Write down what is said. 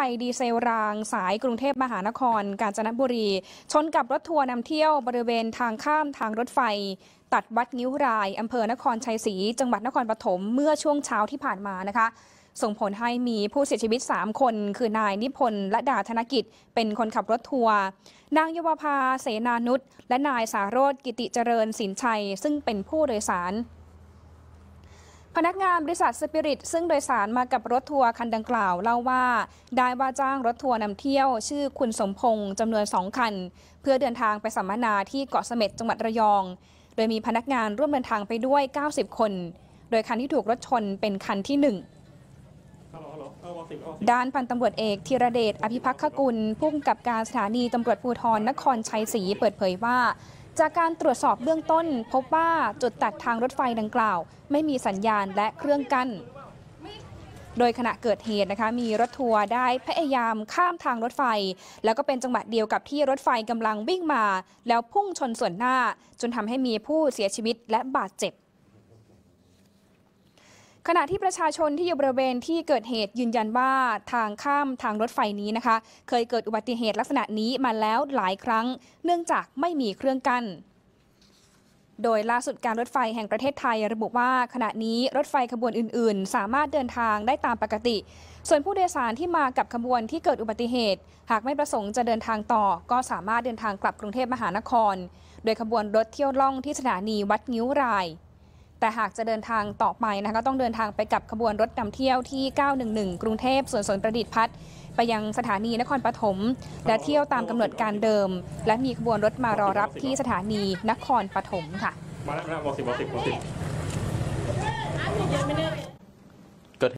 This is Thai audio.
ไฟดีเซลรางสายกรุงเทพมหานคร กาญจนบุรี ชนกับรถทัวร์นำเที่ยวบริเวณทางข้ามทางรถไฟ ตัดวัดงิ้วรายอำเภอนครชัยศรีจังหวัดนครปฐมเมื่อช่วงเช้าที่ผ่านมานะคะ ส่งผลให้มีผู้เสียชีวิต 3 คน คือนายนิพนธ์และดาธนกิจ เป็นคนขับรถทัวร์นางยวภาเสนานุษและนายสารโรธกิติเจริญสินชัยซึ่งเป็นผู้โดยสารพนักงานบริษัทสปิริตซึ่งโดยสารมากับรถทัวร์คันดังกล่าวเล่าว่า ได้ว่าจ้างรถทัวร์นำเที่ยวชื่อคุณสมพงศ์จำนวนสองคัน เพื่อเดินทางไปสัมมนาที่เกาะเสม็ดจังหวัดระยอง โดยมีพนักงานร่วมเดินทางไปด้วย 90 คน โดยคันที่ถูกรถชนเป็นคันที่หนึ่ง ด้านพันตำรวจเอกธีรเดชอภิพักขกุลผู้กำกับการสถานีตำรวจภูธรนครชัยศรีเปิดเผยว่าจากการตรวจสอบเบื้องต้น พบว่าจุดตัดทางรถไฟดังกล่าว ไม่มีสัญญาณและเครื่องกั้น โดยขณะเกิดเหตุนะคะ มีรถทัวร์ได้พยายามข้ามทางรถไฟ แล้วก็เป็นจังหวะเดียวกับที่รถไฟกำลังวิ่งมา แล้วพุ่งชนส่วนหน้าจนทำให้มีผู้เสียชีวิตและบาดเจ็บขณะที่ประชาชนที่อยู่บริเวณที่เกิดเหตุยืนยันว่าทางข้ามทางรถไฟนี้นะคะ เคยเกิดอุบัติเหตุลักษณะนี้มาแล้วหลายครั้ง เนื่องจากไม่มีเครื่องกั้นโดยล่าสุดการรถไฟแห่งประเทศไทย ระบุว่าขณะนี้รถไฟขบวนอื่น ๆ สามารถเดินทางได้ตามปกติ ส่วนผู้โดยสารที่มากับขบวนที่เกิดอุบัติเหตุ หากไม่ประสงค์จะเดินทางต่อ ก็สามารถเดินทางกลับกรุงเทพมหานคร โดยขบวนรถเที่ยวล่องที่สถานีวัดงิ้วรายแต่หากจะเดินทางต่อไปนะคะก็ต้องเดินทางไปกับขบวนรถนำเที่ยวที่ 911 กรุงเทพส่วนสนประดิษฐ์พัฒไปยังสถานีนครปฐมและเที่ยวตามกำหนดการเดิม และมีขบวนรถมารอรับที่สถานีนครปฐมค่ะมาแล้วบอสิบบอสิบบอสิบ